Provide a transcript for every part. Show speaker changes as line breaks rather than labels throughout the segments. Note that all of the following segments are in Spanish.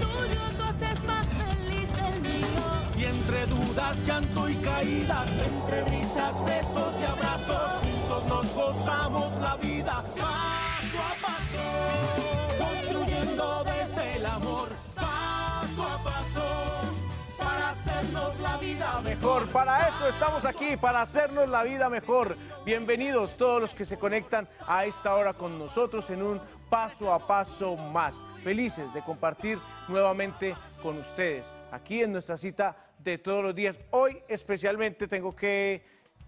tuyo tú haces más
feliz el mío. Y entre dudas, llanto y caídas, entre risas, besos y abrazos, juntos nos gozamos la vida paso a paso, construyendo desde el amor paso a paso. Para hacernos la vida mejor. Para eso estamos aquí, para hacernos la vida mejor. Bienvenidos todos los que se conectan a esta hora con nosotros en un paso a paso más. Felices de compartir nuevamente con ustedes aquí en nuestra cita de todos los días. Hoy especialmente tengo que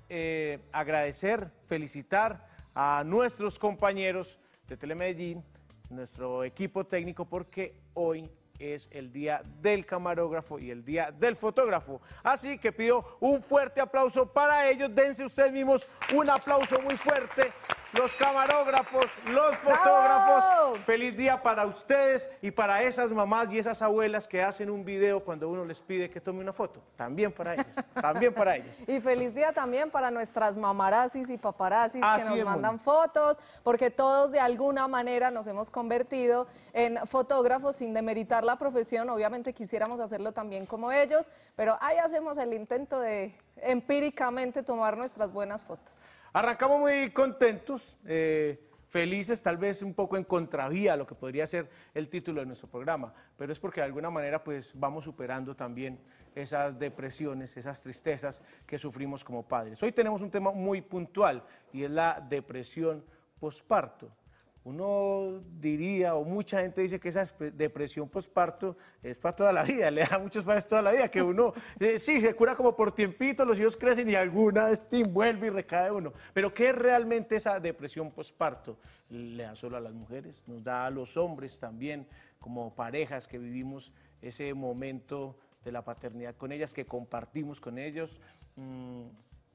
eh, agradecer, felicitar a nuestros compañeros de Telemedellín, nuestro equipo técnico, porque hoy es el día del camarógrafo y el día del fotógrafo. Así que pido un fuerte aplauso para ellos. Dense ustedes mismos un aplauso muy fuerte los camarógrafos, los fotógrafos. Feliz día para ustedes y para esas mamás y esas abuelas que hacen un video cuando uno les pide que tome una foto. También para ellos, también para ellos.
Y feliz día también para nuestras mamarazis y paparazis que nos mandan fotos, porque todos de alguna manera nos hemos convertido en fotógrafos sin demeritar la profesión. Obviamente quisiéramos hacerlo también como ellos, pero ahí hacemos el intento de empíricamente tomar nuestras buenas fotos.
Arrancamos muy contentos, eh, felices, tal vez un poco en contravía a lo que podría ser el título de nuestro programa, pero es porque de alguna manera pues vamos superando también esas depresiones, esas tristezas que sufrimos como padres. Hoy tenemos un tema muy puntual y es la depresión posparto. Uno diría, o mucha gente dice que esa depresión posparto es para toda la vida, le da muchos padres toda la vida, que uno, eh, sí, se cura como por tiempito, los hijos crecen y alguna vez te y recae uno. Pero ¿qué es realmente esa depresión posparto? Le da solo a las mujeres, nos da a los hombres también, como parejas que vivimos ese momento de la paternidad con ellas, que compartimos con ellos. Mm,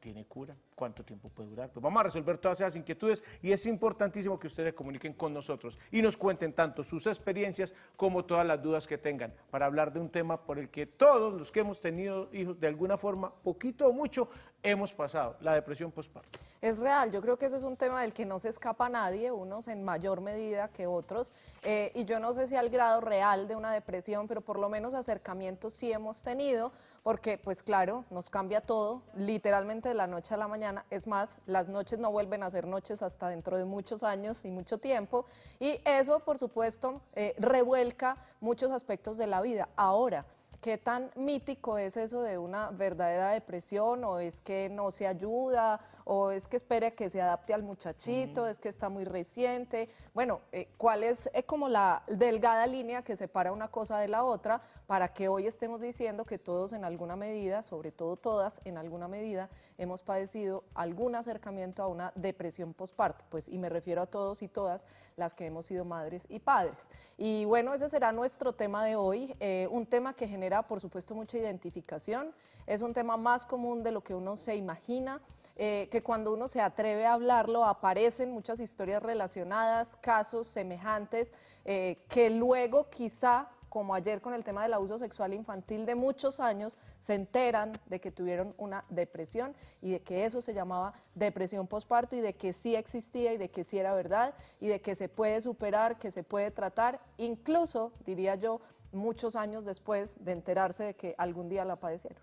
tiene cura, cuánto tiempo puede durar. Pues vamos a resolver todas esas inquietudes y es importantísimo que ustedes comuniquen con nosotros y nos cuenten tanto sus experiencias como todas las dudas que tengan para hablar de un tema por el que todos los que hemos tenido hijos de alguna forma, poquito o mucho, hemos pasado, la depresión postparto.
Es real, yo creo que ese es un tema del que no se escapa nadie, unos en mayor medida que otros, eh, y yo no sé si al grado real de una depresión, pero por lo menos acercamientos sí hemos tenido, porque pues claro, nos cambia todo, literalmente de la noche a la mañana, es más, las noches no vuelven a ser noches hasta dentro de muchos años y mucho tiempo, y eso por supuesto eh, revuelca muchos aspectos de la vida. Ahora, ¿Qué tan mítico es eso de una verdadera depresión o es que no se ayuda o es que espere que se adapte al muchachito, es que está muy reciente. Bueno, eh, ¿cuál es eh, como la delgada línea que separa una cosa de la otra para que hoy estemos diciendo que todos en alguna medida, sobre todo todas en alguna medida, hemos padecido algún acercamiento a una depresión posparto? Pues, y me refiero a todos y todas las que hemos sido madres y padres. Y bueno, ese será nuestro tema de hoy, eh, un tema que genera, por supuesto, mucha identificación, es un tema más común de lo que uno se imagina. Eh, que cuando uno se atreve a hablarlo aparecen muchas historias relacionadas, casos semejantes, eh, que luego quizá como ayer con el tema del abuso sexual infantil de muchos años, se enteran de que tuvieron una depresión y de que eso se llamaba depresión posparto y de que sí existía y de que sí era verdad y de que se puede superar, que se puede tratar, incluso, diría yo, muchos años después de enterarse de que algún día la padecieron.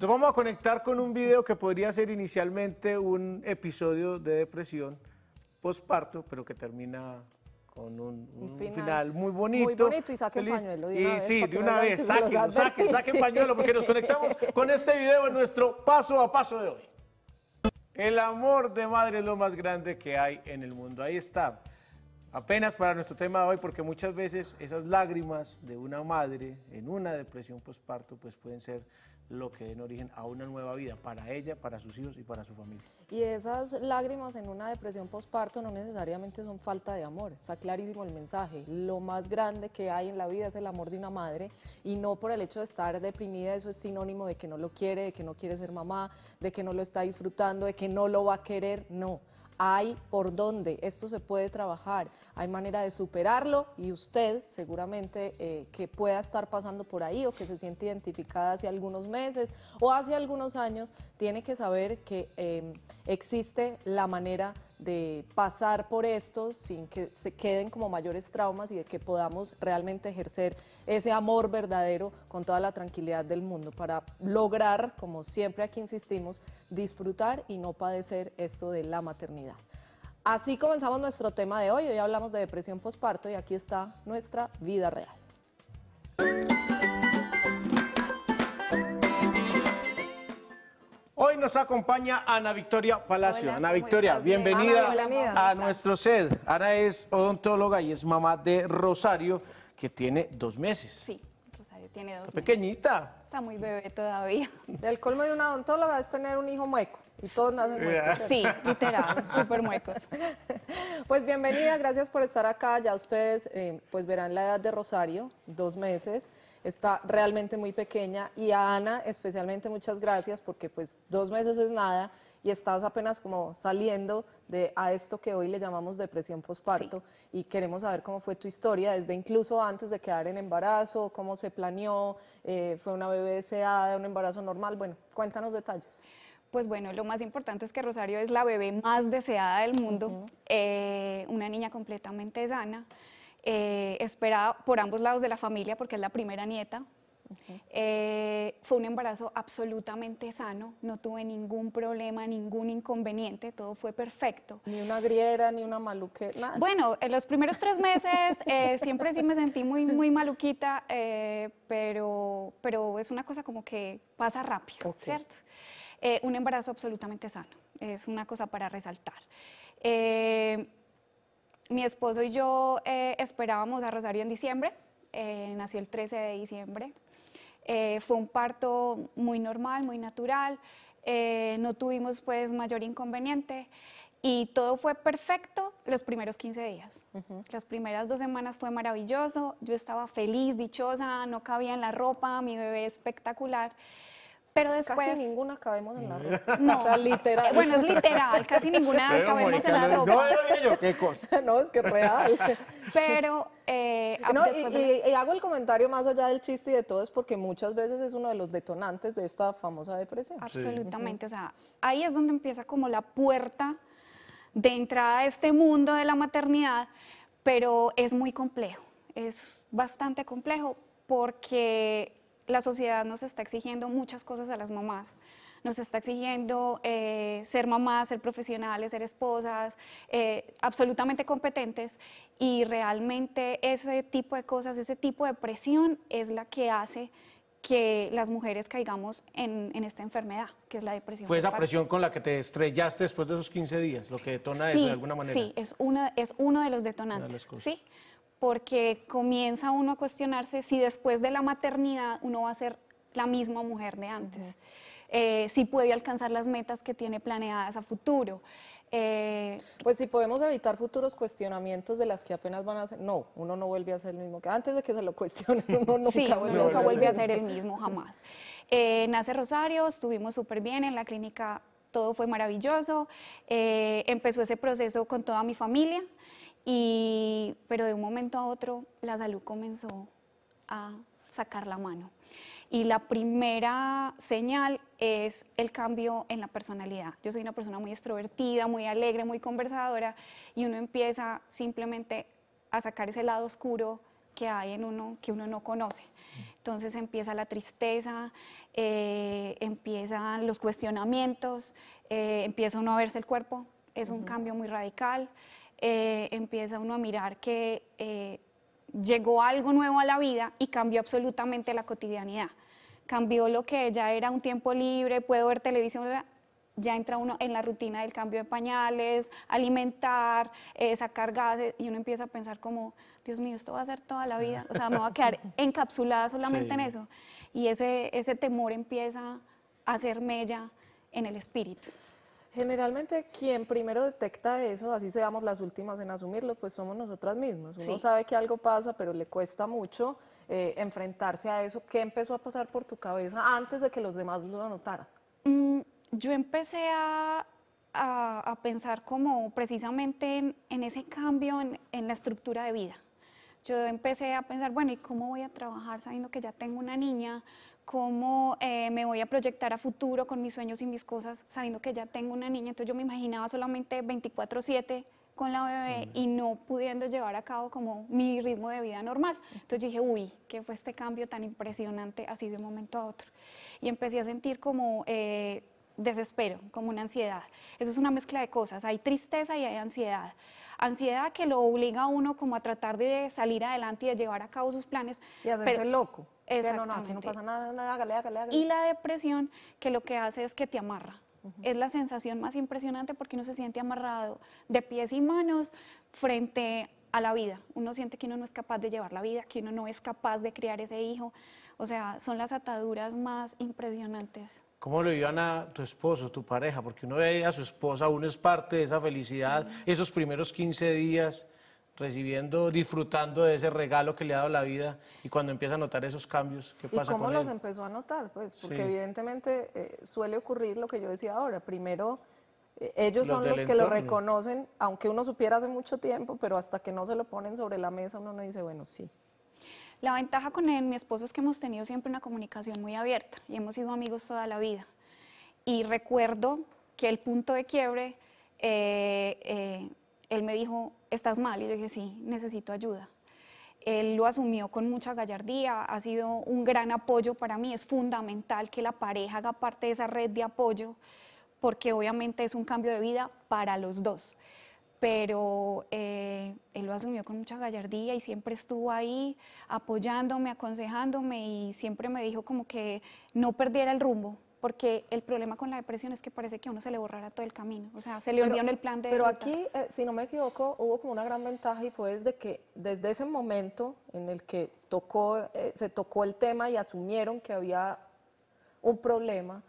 Nos vamos a conectar con un video que podría ser inicialmente un episodio de depresión postparto, pero que termina con un, final, muy bonito. Muy bonito y saquen pañuelo. sí, de una vez, saque saquen, pañuelo porque nos conectamos con este video en nuestro paso a paso de hoy. El amor de madre es lo más grande que hay en el mundo. Ahí está. Apenas para nuestro tema de hoy, porque muchas veces esas lágrimas de una madre en una depresión postparto pues pueden ser lo que den origen a una nueva vida para ella, para sus hijos y para su familia.
Y esas lágrimas en una depresión postparto no necesariamente son falta de amor, está clarísimo el mensaje. Lo más grande que hay en la vida es el amor de una madre y no por el hecho de estar deprimida, eso es sinónimo de que no lo quiere, de que no quiere ser mamá, de que no lo está disfrutando, de que no lo va a querer, no hay por dónde, esto se puede trabajar, hay manera de superarlo y usted seguramente eh, que pueda estar pasando por ahí o que se siente identificada hace algunos meses o hace algunos años, tiene que saber que eh, existe la manera de de pasar por esto sin que se queden como mayores traumas y de que podamos realmente ejercer ese amor verdadero con toda la tranquilidad del mundo para lograr, como siempre aquí insistimos, disfrutar y no padecer esto de la maternidad. Así comenzamos nuestro tema de hoy. Hoy hablamos de depresión postparto y aquí está nuestra vida real.
Hoy nos acompaña Ana Victoria Palacio. Ana Victoria, bienvenida a nuestro sed. Ana es odontóloga y es mamá de Rosario, que tiene dos meses. Sí,
Rosario tiene dos
Pequeñita.
Está muy bebé todavía. El colmo de una odontóloga es tener un hijo mueco. Y todos nacen muecos. Sí, literal, súper muecos. Pues bienvenida, gracias por estar acá. Ya ustedes eh, pues verán la edad de Rosario, dos meses está realmente muy pequeña y a Ana especialmente muchas gracias porque pues dos meses es nada y estás apenas como saliendo de a esto que hoy le llamamos depresión posparto y queremos saber cómo fue tu historia desde incluso antes de quedar en embarazo, cómo se planeó, eh, fue una bebé deseada, un embarazo normal, bueno, cuéntanos detalles. Pues bueno, lo más
importante es que Rosario es la bebé más deseada del mundo, eh, una niña completamente sana. Eh, ESPERABA por ambos lados de la familia porque es la primera nieta. Eh, fue un embarazo absolutamente sano, no tuve ningún problema, ningún inconveniente, todo fue perfecto. Ni una griera, ni una maluquera. Bueno, en los primeros tres meses eh, siempre sí me sentí muy, muy maluquita, pero, pero es una cosa como que pasa rápido, ¿cierto? un embarazo absolutamente sano, es una cosa para resaltar mi esposo y yo eh, esperábamos a Rosario en diciembre, eh, nació el 13 de diciembre. Eh, fue un parto muy normal, muy natural, no tuvimos pues mayor inconveniente y todo fue perfecto los primeros 15 días. Las primeras dos semanas fue maravilloso, yo estaba feliz, dichosa, no cabía en la ropa, mi bebé espectacular. Pero después. Casi
ninguna cabemos en la mm. ropa. No. O sea, literal.
Bueno, es literal,
casi ninguna
Pero, cabemos en la ropa.
No qué cosa. no, es que es real.
Pero. Eh, ah, no, y, hago el comentario más allá del chiste y de todo, es porque muchas veces es uno de los detonantes de esta famosa depresión. Absolutamente. O sea, ahí es donde
empieza como la puerta de entrada a este mundo de la maternidad, pero es muy complejo, es bastante complejo porque la sociedad nos está exigiendo muchas cosas a las mamás. Nos está exigiendo eh, ser mamás, ser profesionales, ser esposas, eh, absolutamente competentes y realmente ese tipo de cosas, ese tipo de presión es la que hace que las mujeres caigamos en, esta enfermedad, que es la depresión. ¿Fue esa presión
con la que te estrellaste después de esos 15 días, lo que detona de alguna manera? Sí,
es, una, es uno de los detonantes, sí porque comienza uno a cuestionarse si después de la maternidad uno va a ser la misma mujer de antes, eh, si puede alcanzar las metas que tiene
planeadas a futuro. Eh, pues si podemos evitar futuros cuestionamientos de las que apenas van a ser, no, uno no vuelve a ser el mismo que antes de que se lo cuestionen, uno nunca, vuelve, no, a vuelve, a ser el mismo
jamás. Eh, nace Rosario, estuvimos súper bien en la clínica, todo fue maravilloso, empezó ese proceso con toda mi familia. Y, pero de un momento a otro la salud comenzó a sacar la mano. Y la primera señal es el cambio en la personalidad. Yo soy una persona muy extrovertida, muy alegre, muy conversadora y uno empieza simplemente a sacar ese lado oscuro que hay en uno que uno no conoce. Entonces empieza la tristeza, eh, empiezan los cuestionamientos, eh, empieza uno a verse el cuerpo. Es un cambio muy radical. Eh, empieza uno a mirar que eh, llegó algo nuevo a la vida y cambió absolutamente la cotidianidad. Cambió lo que ya era un tiempo libre, puedo ver televisión, ya entra uno en la rutina del cambio de pañales, alimentar, eh, sacar gases, y uno empieza a pensar como, Dios mío, esto va a ser toda la vida, o sea, me va a quedar encapsulada solamente en eso. Y ese, ese temor empieza a ser mella en el espíritu.
Generalmente quien primero detecta eso, así seamos las últimas en asumirlo, pues somos nosotras mismas. Uno sabe que algo pasa, pero le cuesta mucho eh, enfrentarse a eso. ¿Qué empezó a pasar por tu cabeza antes de que los demás lo notaran?
Mm, yo empecé a, a, pensar como precisamente en, en ese cambio en, en la estructura de vida yo empecé a pensar, bueno, ¿y cómo voy a trabajar sabiendo que ya tengo una niña? cómo eh, me voy a proyectar a futuro con mis sueños y mis cosas, sabiendo que ya tengo una niña. Entonces yo me imaginaba solamente 24/7 con la bebé y no pudiendo llevar a cabo como mi ritmo de vida normal. Entonces yo dije, uy, ¿qué fue este cambio tan impresionante así de un momento a otro? Y empecé a sentir como... Eh, desespero, como una ansiedad. Eso es una mezcla de cosas. Hay tristeza y hay ansiedad ansiedad que lo obliga a uno como a tratar de salir adelante y de llevar a cabo sus planes. Y hacerse pero, loco. Exactamente. No, no, no pasa nada, nada hágale, hágale, hágale. Y la depresión que lo que hace es que te amarra. Es la sensación más impresionante porque uno se siente amarrado de pies y manos frente a la vida. Uno siente que uno no es capaz de llevar la vida, que uno no es capaz de criar ese hijo. O sea, son las ataduras más impresionantes.
¿Cómo lo vivan a tu esposo, tu pareja? Porque uno ve a su esposa, uno es parte de esa felicidad, esos primeros 15 días recibiendo, disfrutando de ese regalo que le ha dado la vida y cuando empieza a notar esos cambios, ¿qué pasa? ¿Y cómo los
empezó a notar? Pues porque evidentemente eh, suele ocurrir lo que yo decía ahora, primero eh, ellos son los que lo reconocen, aunque uno supiera hace mucho tiempo, pero hasta que no se lo ponen sobre la mesa uno no dice, bueno, sí, la ventaja con él, mi esposo es que hemos tenido siempre una
comunicación muy abierta y hemos sido amigos toda la vida. Y recuerdo que el punto de quiebre, eh, eh, él me dijo, estás mal, y yo dije, sí, necesito ayuda. Él lo asumió con mucha gallardía, ha sido un gran apoyo para mí, es fundamental que la pareja haga parte de esa red de apoyo, porque obviamente es un cambio de vida para los dos pero eh, él lo asumió con mucha gallardía y siempre estuvo ahí apoyándome, aconsejándome y siempre me dijo como que no perdiera el rumbo, porque el problema con la depresión es que parece que a uno se le borrara todo el camino, o sea, se le olvidó en el plan de... Pero aquí,
eh, si no me equivoco, hubo como una gran ventaja y fue desde que, desde ese momento en el que tocó, eh, se tocó el tema y asumieron que había un problema,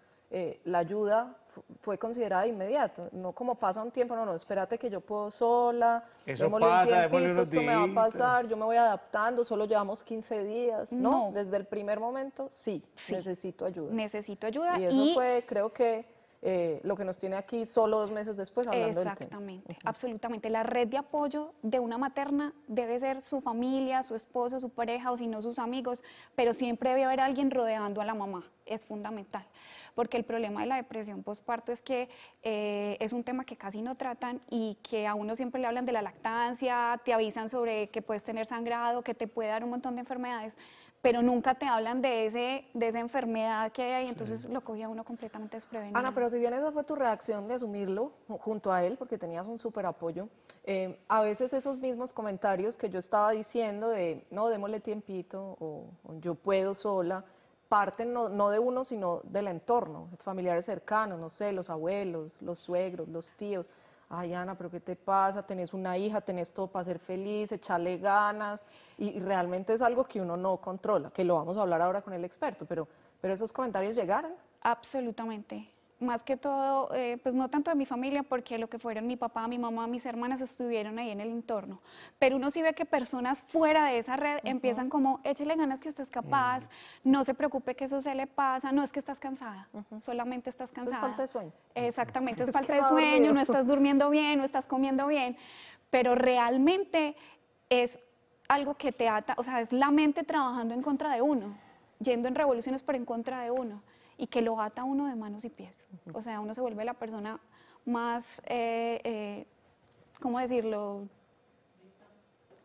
la ayuda fue considerada inmediato, no como pasa un tiempo, no, no, espérate que yo puedo sola, Eso pasa, esto me va a pasar, yo me voy adaptando, solo llevamos 15 días, ¿no? Desde el primer momento, sí, necesito ayuda. Necesito ayuda. Y eso fue, creo que... Eh, lo que nos tiene aquí solo dos meses después hablando
Exactamente, absolutamente. La red de apoyo de una materna debe ser su familia, su esposo, su pareja o si no sus amigos, pero siempre debe haber alguien rodeando a la mamá, es fundamental porque el problema de la depresión postparto es que eh, es un tema que casi no tratan y que a uno siempre le hablan de la lactancia, te avisan sobre que puedes tener sangrado, que te puede dar un montón de enfermedades, pero nunca te hablan de, ese, de esa enfermedad que hay ahí, entonces lo cogía uno completamente desprevenido. Ana, pero si bien
esa fue tu reacción de asumirlo junto a él, porque tenías un súper apoyo, eh, a veces esos mismos comentarios que yo estaba diciendo de, no, démosle tiempito, o yo puedo sola, parten no, de uno, sino del entorno, familiares cercanos, no sé, los abuelos, los suegros, los tíos. Ay, Ana, pero ¿qué te pasa? Tenés una hija, tenés todo para ser feliz, echarle ganas. Y, y, realmente es algo que uno no controla, que lo vamos a hablar ahora con el experto, pero, pero esos comentarios llegaron. Absolutamente más que
todo, eh, pues no tanto de mi familia, porque lo que fueron mi papá, mi mamá, mis hermanas estuvieron ahí en el entorno. Pero uno sí ve que personas fuera de esa red empiezan como, échele ganas que usted es capaz, mm. no se preocupe que eso se le pasa, no es que estás cansada, solamente estás cansada. es falta de sueño. Exactamente, es, falta de sueño, no estás durmiendo bien, no estás comiendo bien, pero realmente es algo que te ata, o sea, es la mente trabajando en contra de uno, yendo en revoluciones, por en contra de uno y que lo ata uno de manos y pies. O sea, uno se vuelve la persona más, eh, eh, ¿cómo decirlo?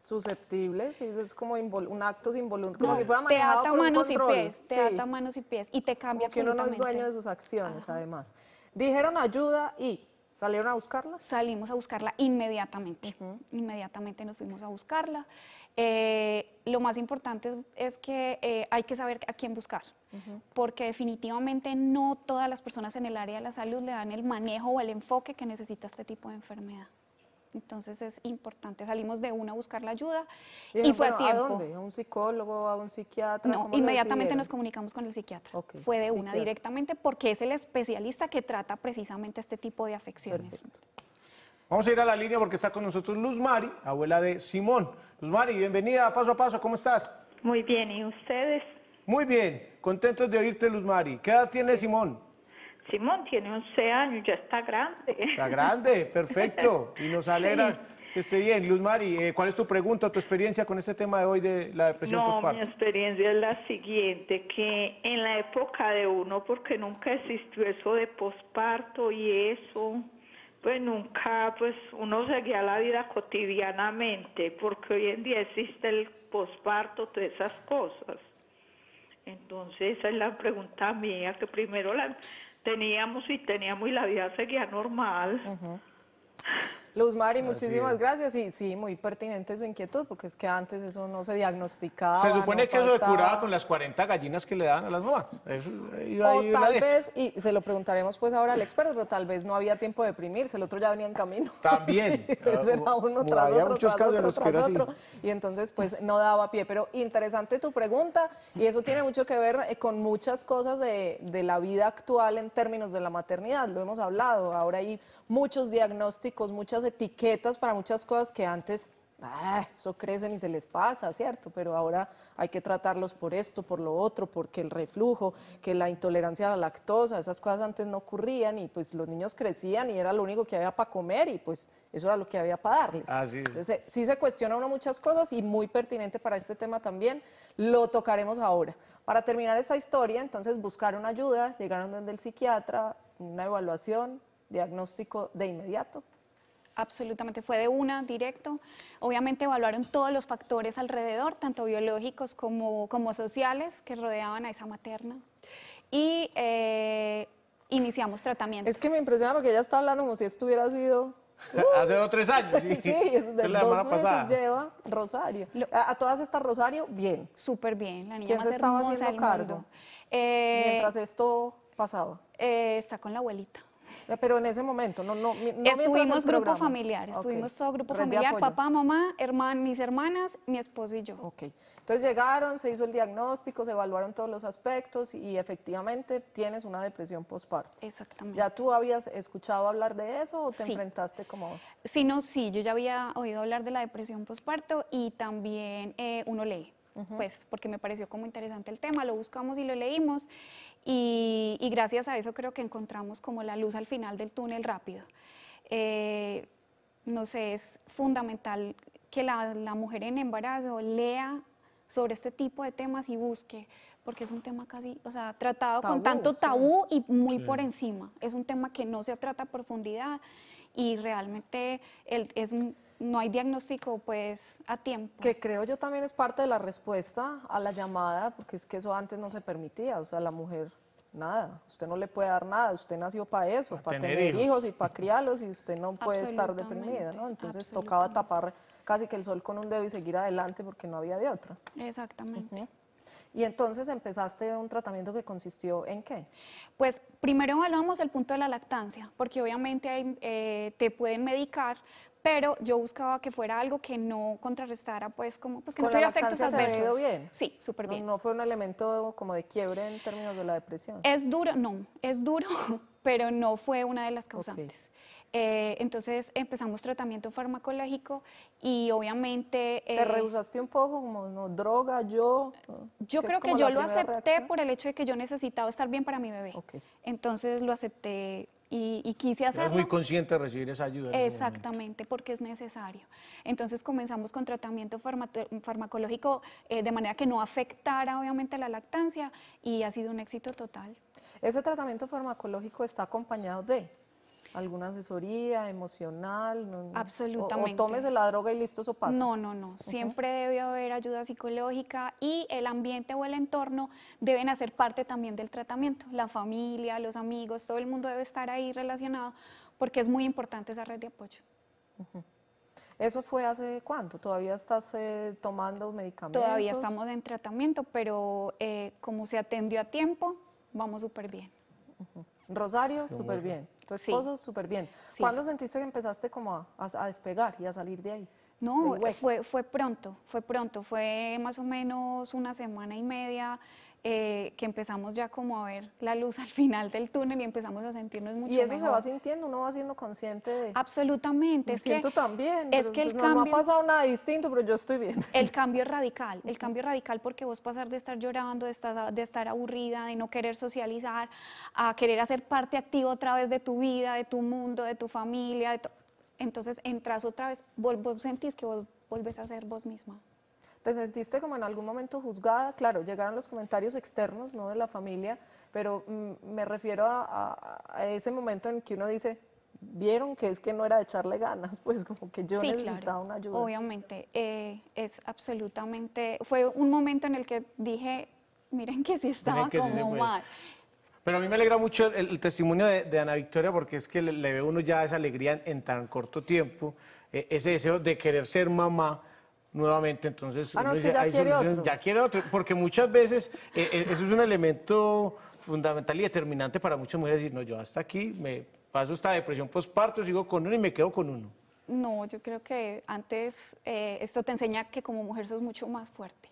Susceptible, sí, es como un acto involuntario, como si fuera manejado te ata manos y pies, te ata
manos y pies y te cambia como que no es dueño de sus
acciones, además. Dijeron ayuda y
¿Salieron a buscarla? Salimos a buscarla inmediatamente. Inmediatamente nos fuimos a buscarla. Eh, lo más importante es que eh, hay que saber a quién buscar, porque definitivamente no todas las personas en el área de la salud le dan el manejo o el enfoque que necesita este tipo de enfermedad. Entonces es importante, salimos de una a buscar la ayuda y, fue a tiempo. ¿A un psicólogo, a un psiquiatra? No, inmediatamente nos comunicamos con el psiquiatra. fue de una directamente porque es el especialista que trata precisamente este tipo de
afecciones. Vamos a ir a la línea porque está con nosotros Luz Mari, abuela de Simón. Luzmari, pues, bienvenida a Paso a Paso, ¿cómo estás?
Muy bien, ¿y ustedes?
Muy bien, contentos de oírte, Luzmari. ¿Qué edad tiene Simón?
Simón tiene 11 años, ya está grande. Está grande,
perfecto. Y nos alegra que esté bien. Luzmari, eh, ¿cuál es tu pregunta, tu experiencia con este tema de hoy de la depresión No, postparto? mi
experiencia es la siguiente, que en la época de uno, porque nunca existió eso de posparto y eso, pues nunca, pues uno seguía la vida cotidianamente, porque hoy en día existe el posparto, todas esas cosas. Entonces esa es la pregunta mía, que primero la teníamos y teníamos y la vida seguía normal. Luz Mari, muchísimas gracias. Y sí, muy pertinente su inquietud, porque es que antes eso no se diagnosticaba. Se supone que eso se curaba
con las 40 gallinas que le daban a las mamás. o tal
vez, y se lo preguntaremos pues ahora al experto, pero tal vez no había tiempo de deprimirse, el otro ya venía en camino.
También. Es ah, verdad, uno tras otro, muchos tras otro, tras otro.
Y entonces pues no daba pie. Pero interesante tu pregunta, y eso tiene mucho que ver eh, con muchas cosas de, de la vida actual en términos de la maternidad. Lo hemos hablado, ahora hay muchos diagnósticos, muchas etiquetas para muchas cosas que antes ah, eso crecen y se les pasa, ¿cierto? Pero ahora hay que tratarlos por esto, por lo otro, porque el reflujo, que la intolerancia a la lactosa, esas cosas antes no ocurrían y pues los niños crecían y era lo único que había para comer y pues eso era lo que había para darles.
Así ah, es. Entonces,
eh, sí se cuestiona uno muchas cosas y muy pertinente para este tema también, lo tocaremos ahora. Para terminar esta historia, entonces buscaron ayuda, llegaron donde el psiquiatra, una evaluación, diagnóstico de inmediato, absolutamente fue de una, directo. Obviamente evaluaron
todos los factores alrededor, tanto biológicos como, como sociales, que rodeaban a esa materna. Y eh, iniciamos tratamiento. Es que me impresiona porque ella está hablando
como si esto hubiera sido...
Hace dos o tres años. sí, de dos
lleva Rosario. a, todas está Rosario, bien. Súper bien, la niña ¿Quién se estaba haciendo cargo?
Eh, Mientras esto pasaba. Eh, está con la abuelita. Eh, pero en ese momento,
no, no, no Estuvimos grupo familiar, estuvimos todo grupo familiar, papá,
mamá, hermano mis
hermanas, mi esposo y yo. Ok, entonces llegaron, se hizo el diagnóstico, se evaluaron todos los aspectos y efectivamente tienes una depresión postparto. Exactamente. ¿Ya tú habías escuchado hablar
de eso o te enfrentaste como...? Sí, no, sí, yo ya había oído hablar de la depresión postparto y también eh, uno lee. pues porque me pareció como interesante el tema, lo buscamos y lo leímos y, gracias a eso creo que encontramos como la luz al final del túnel rápido. Eh, no sé, es fundamental que la, mujer en embarazo lea sobre este tipo de temas y busque, porque es un tema casi, o sea, tratado con tanto tabú y muy por encima. Es un tema que no se trata a profundidad y realmente el, es no hay diagnóstico pues a tiempo.
Que creo yo también es parte de la respuesta a la llamada, porque es que eso antes no se permitía, o sea, la mujer nada, usted no le puede dar nada, usted nació para eso, para, tener, hijos. y para criarlos y usted no puede estar deprimida, ¿no? Entonces tocaba tapar casi que el sol con un dedo y seguir adelante porque no había de otra.
Exactamente.
Y entonces empezaste un tratamiento
que consistió en qué? Pues primero evaluamos el punto de la lactancia, porque obviamente eh, te pueden medicar, pero yo buscaba que fuera algo que no contrarrestara, pues, como, pues que no tuviera efectos adversos. bien?
Sí, súper bien. No, fue un elemento como de quiebre en términos de la depresión? Es
duro, no, es duro, pero no fue una de las causantes. Eh, entonces empezamos tratamiento farmacológico y obviamente... ¿Te eh, rehusaste un poco como no, droga, yo? Yo creo que yo lo acepté por el hecho de que yo necesitaba estar bien para mi bebé. Entonces lo acepté y, quise hacerlo. Es muy
consciente de recibir esa ayuda. Exactamente,
porque es necesario. Entonces comenzamos con tratamiento farmacológico eh, de manera que no afectara obviamente la lactancia y ha
sido un éxito total. Ese tratamiento farmacológico está acompañado de alguna asesoría emocional? Absolutamente. O, tomes la droga y listo, eso pasa. No, no, no. Siempre
debe haber ayuda psicológica y el ambiente o el entorno deben hacer parte también del tratamiento. La familia, los amigos, todo el mundo debe estar ahí relacionado porque es muy importante esa red de apoyo.
¿Eso fue hace cuánto? ¿Todavía estás
eh, tomando
medicamentos? Todavía estamos
en tratamiento, pero eh, como se atendió a tiempo, vamos súper bien.
Rosario, súper bien. Tu esposo súper bien. ¿Cuándo sentiste que empezaste como a, despegar y a salir de ahí? No, fue, fue pronto,
fue pronto, fue más o menos una semana y media eh, que empezamos ya como a ver la luz al final del túnel y empezamos a sentirnos mucho mejor. Y eso se va
sintiendo, uno va siendo consciente de... Absolutamente. Me siento también, es que no, ha pasado nada distinto, pero yo estoy
bien. El cambio es radical, el cambio es radical porque vos pasar de estar llorando, de estar, aburrida, de no querer socializar, a querer hacer parte activa otra vez de tu vida, de tu mundo, de tu familia, entonces entras otra vez, vos sentís que vos volvés a ser vos
misma. ¿Te sentiste como en algún momento juzgada? Claro, llegaron los comentarios externos, no de la familia, pero mm, me refiero a, ese momento en que uno dice, vieron que es que no era de echarle ganas, pues como que yo necesitaba una ayuda.
Obviamente, eh, es absolutamente, fue un momento en el que dije, miren que sí estaba como mal.
Pero a mí me alegra mucho el, testimonio de, Ana Victoria porque es que le, ve uno ya esa alegría en, tan corto tiempo, eh, ese deseo de querer ser mamá nuevamente. Entonces, ah, ya, quiere otro. porque muchas veces eh, eh, eso es un elemento fundamental y determinante para muchas mujeres decir, no, yo hasta aquí me paso esta depresión postparto, sigo con uno y me quedo con uno.
No, yo creo que antes eh, esto te enseña que como mujer sos mucho más fuerte,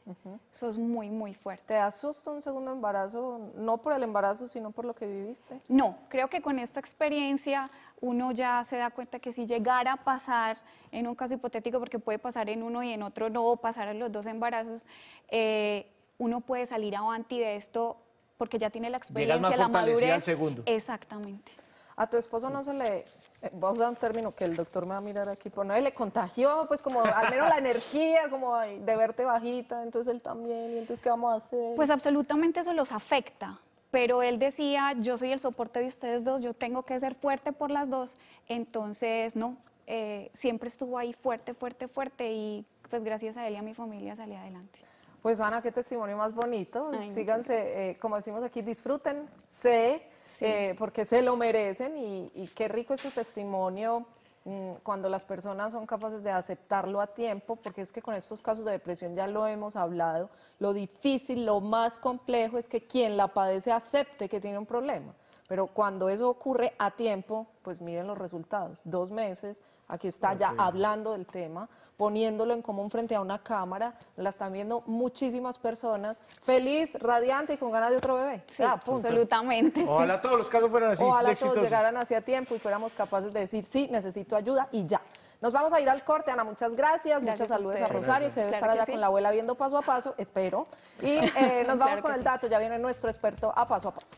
sos muy, muy fuerte. ¿Te asusta un segundo embarazo, no por el embarazo, sino por lo que viviste? No, creo que con esta experiencia uno ya se da cuenta que si llegara a pasar, en un caso hipotético, porque puede pasar en uno y en otro no, pasar en los dos embarazos, eh, uno puede salir avanti de esto
porque ya tiene la experiencia, la madurez. Al segundo. Exactamente. A tu esposo no se le Vamos a un término que el doctor me va a mirar aquí, por y le contagió, pues como al menos la energía, como de verte bajita, entonces él también, y entonces ¿qué vamos a hacer? Pues absolutamente eso los afecta,
pero él decía, yo soy el soporte de ustedes dos, yo tengo que ser fuerte por las dos, entonces no, eh, siempre estuvo ahí fuerte, fuerte, fuerte, y pues gracias a él y a mi familia salí adelante.
Pues Ana, qué testimonio más bonito, síganse, eh, como decimos aquí, disfruten, se eh, porque se lo merecen y, qué rico es su testimonio mm, cuando las personas son capaces de aceptarlo a tiempo, porque es que con estos casos de depresión ya lo hemos hablado, lo difícil, lo más complejo es que quien la padece acepte que tiene un problema pero cuando eso ocurre a tiempo, pues miren los resultados. Dos meses, aquí está ya hablando del tema, poniéndolo en común frente a una cámara, la están viendo muchísimas personas, feliz, radiante y con ganas de otro bebé. Sí, absolutamente. Ojalá todos
los casos fueran así. Ojalá todos llegaran
así a tiempo y fuéramos capaces de decir, sí, necesito ayuda y ya. Nos vamos a ir al corte, Ana, muchas gracias, muchas saludos a, Rosario, que debe estar allá con la abuela viendo paso a paso, espero. Y eh, nos vamos con el dato, ya viene nuestro experto a paso a paso.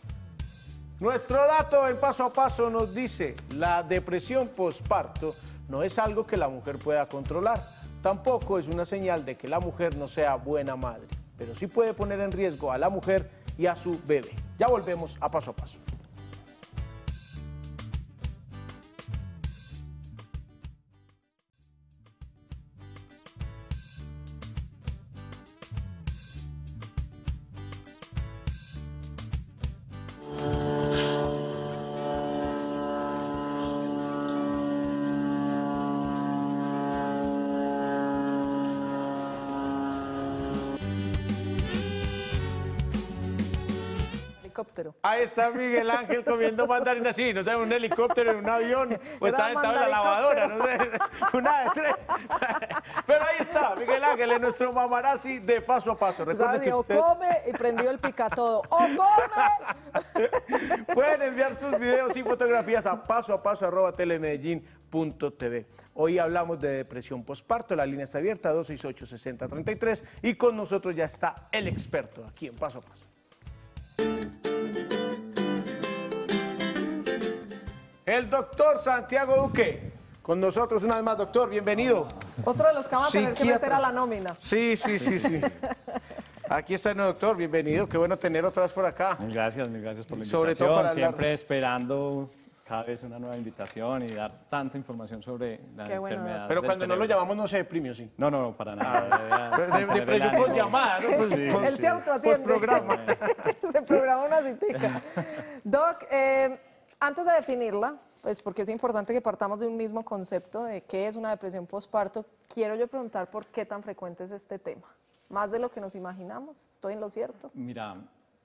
Nuestro dato en paso a paso nos dice, la depresión postparto no es algo que la mujer pueda controlar, tampoco es una señal de que la mujer no sea buena madre, pero sí puede poner en riesgo a la mujer y a su bebé. Ya volvemos a paso a paso. ahí está Miguel Ángel comiendo mandarina, sí, no sé, un helicóptero, en un avión, o está sentado en la lavadora, no sé, una de tres. Pero ahí está, Miguel Ángel en nuestro mamarazzi de paso a paso. Recuerden come
y prendió el picatodo, o come.
Pueden enviar sus videos y fotografías a paso a paso arroba Hoy hablamos de depresión postparto, la línea está abierta 268-6033 y con nosotros ya está el experto aquí en Paso a Paso. el doctor Santiago Duque. Con nosotros una vez más, doctor, bienvenido.
Otro de los que vamos a tener que meter a la nómina.
Sí, sí, sí, sí. Aquí está el doctor, bienvenido, qué bueno tener otra vez por acá.
gracias, mil gracias por la invitación. Sobre todo Siempre esperando cada vez una nueva invitación y dar tanta información sobre la Qué enfermedad. Pero cuando no lo llamamos no se deprimió, ¿sí? No, no, no, para nada.
Ah, de por llamada, ¿no? Pues, pues, Él se pues, autoatiende. Pues programa. se programó
una citica. Doc, eh... Antes de definirla, pues porque es importante que partamos de un mismo concepto de qué es una depresión postparto, quiero yo preguntar por qué tan frecuente es este tema. Más de lo que nos imaginamos, estoy en lo cierto.
Mira,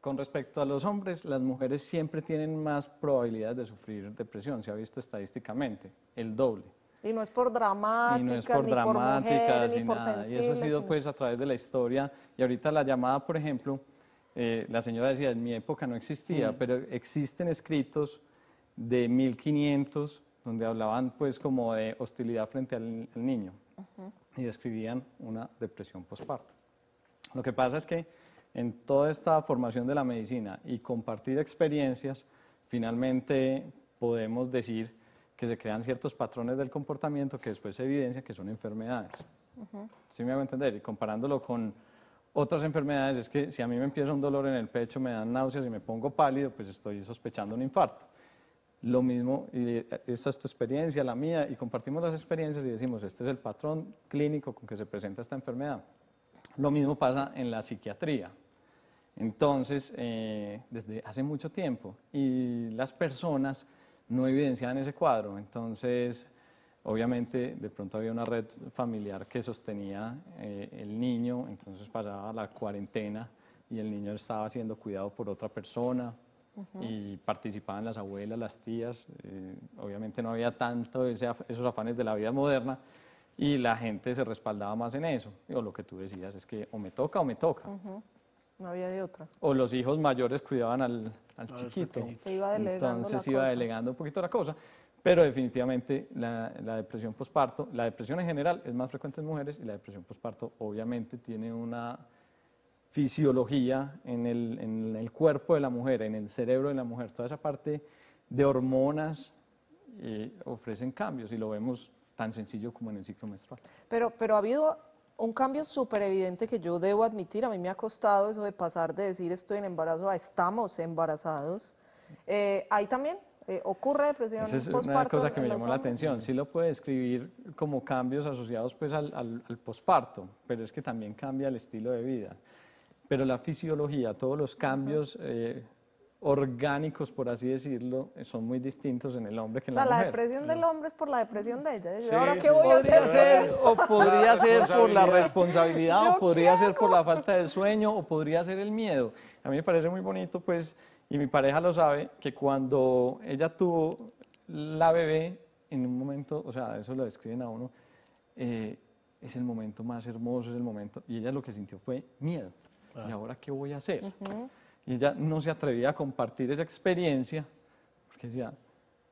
con respecto a los hombres, las mujeres siempre tienen más probabilidades de sufrir depresión, se ha visto estadísticamente, el doble.
Y no es por dramáticas, y por ni por mujeres, ni, por nada. y eso ha sido pues
a través de la historia. Y ahorita la llamada, por ejemplo, eh, la señora decía, en mi época no existía, mm. pero existen escritos de 1500, donde hablaban pues como de hostilidad frente al, niño y describían una depresión postparto. Lo que pasa es que en toda esta formación de la medicina y compartir experiencias, finalmente podemos decir que se crean ciertos patrones del comportamiento que después se evidencia que son enfermedades. si me hago entender? Y comparándolo con otras enfermedades, es que si a mí me empieza un dolor en el pecho, me dan náuseas y me pongo pálido, pues estoy sospechando un infarto. Lo mismo, y eh, esta es tu experiencia, la mía, y compartimos las experiencias y decimos, este es el patrón clínico con que se presenta esta enfermedad. Lo mismo pasa en la psiquiatría. Entonces, eh, desde hace mucho tiempo, y las personas no evidenciaban ese cuadro. Entonces, obviamente, de pronto había una red familiar que sostenía eh, el niño, entonces pasaba la cuarentena y el niño estaba siendo cuidado por otra persona, y participaban las abuelas, las tías, eh, obviamente no había tanto esos afanes de la vida moderna y la gente se respaldaba más en eso. O lo que tú decías es que o me toca o me toca.
No había de otra.
O los hijos mayores cuidaban al, chiquito. Se iba delegando Entonces iba delegando un poquito la cosa. Pero definitivamente la, la, depresión postparto, la depresión en general es más frecuente en mujeres y la depresión postparto obviamente tiene una fisiología en el, cuerpo de la mujer, en el cerebro de la mujer, toda esa parte de hormonas eh, ofrecen cambios y lo vemos tan sencillo como en el ciclo menstrual.
Pero, pero ha habido un cambio súper evidente que yo debo admitir, a mí me ha costado eso de pasar de decir estoy en embarazo a estamos embarazados. Eh, ¿ahí ¿Hay también? Eh, ¿Ocurre depresión Esa es una cosa que me llamó la atención.
Sí lo puede describir como cambios asociados pues, al, al, al posparto, pero es que también cambia el estilo de vida pero la fisiología, todos los cambios eh, orgánicos, por así decirlo, eh, son muy distintos en el hombre que en la mujer. o sea, la,
depresión del hombre es por la depresión de ella. ¿Ahora qué voy a hacer? o podría ser por la
responsabilidad, o podría ser por la falta de sueño, o podría ser el miedo. A mí me parece muy bonito, pues, y mi pareja lo sabe, que cuando ella tuvo la bebé, en un momento, o sea, eso lo describen a uno, eh, es el momento más hermoso, es el momento, y ella lo que sintió fue miedo. Ah. ¿Y ahora qué voy a hacer? Y ella no se atrevía a compartir esa experiencia, porque decía,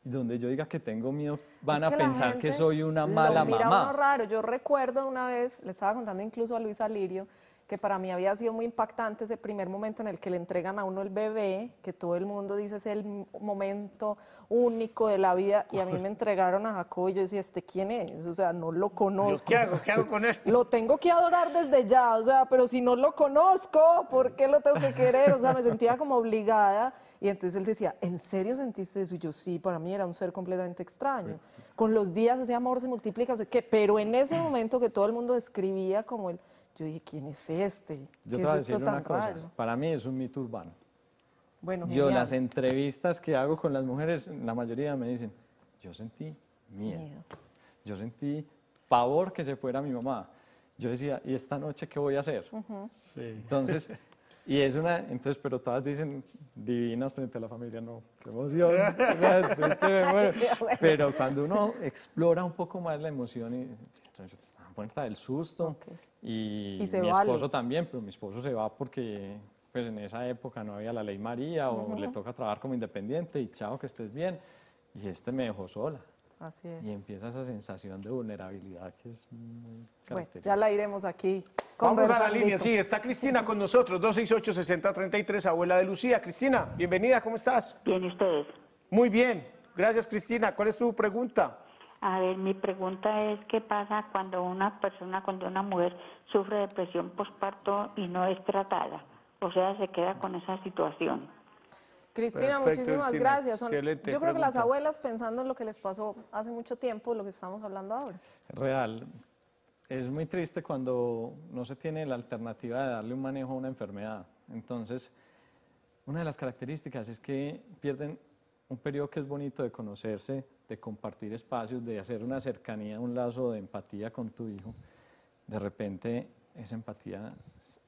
donde yo diga que tengo miedo, van a pensar que soy una mala lo mira mamá. Uno
raro. Yo recuerdo una vez, le estaba contando incluso a Luis Alirio, que para mí había sido muy impactante ese primer momento en el que le entregan a uno el bebé, que todo el mundo dice es el momento único de la vida, y a mí me entregaron a Jacob y yo decía, ¿este quién es? O sea, no lo conozco. ¿Qué hago? ¿Qué hago con esto? Lo tengo que adorar desde ya, o sea, pero si no lo conozco, ¿por qué lo tengo que querer? O sea, me sentía como obligada. Y entonces él decía, ¿en serio sentiste eso? Y yo, sí, para mí era un ser completamente extraño. Con los días ese amor se multiplica, o que, pero en ese momento que todo el mundo describía como el yo dije, ¿quién es este? Yo te voy a decir una cosa,
para mí es un mito urbano.
Bueno, yo las
entrevistas que hago con las mujeres, la mayoría me dicen, yo sentí miedo. yo sentí pavor que se fuera mi mamá. Yo decía, ¿y esta noche qué voy a hacer? Entonces, y es una, entonces, pero todas dicen divinas frente a la familia, no, emoción. pero cuando uno explora un poco más la emoción, y, del susto. Y, mi esposo también, pero mi esposo se va porque pues en esa época no había la ley María o le toca trabajar como independiente y chao, que estés bien. Y este me dejó sola.
Así
es. Y
empieza esa sensación de vulnerabilidad que es muy característica. ya la
iremos aquí.
Vamos a la línea, sí, está Cristina con nosotros, 268-6033, abuela de Lucía. Cristina, bienvenida, ¿cómo estás? Bien, ¿y ustedes? Muy bien, gracias Cristina. ¿Cuál es tu pregunta?
A ver, mi pregunta es qué pasa cuando una persona, cuando una mujer sufre
depresión postparto y no es tratada, o sea, se queda con esa situación. Cristina, muchísimas gracias. yo creo que las abuelas pensando en lo que les pasó hace mucho tiempo, lo que estamos hablando ahora.
Real. Es muy triste cuando no se tiene la alternativa de darle un manejo a una enfermedad. Entonces, una de las características es que pierden un periodo que es bonito de conocerse, de compartir espacios, de hacer una cercanía, un lazo de empatía con tu hijo, de repente esa empatía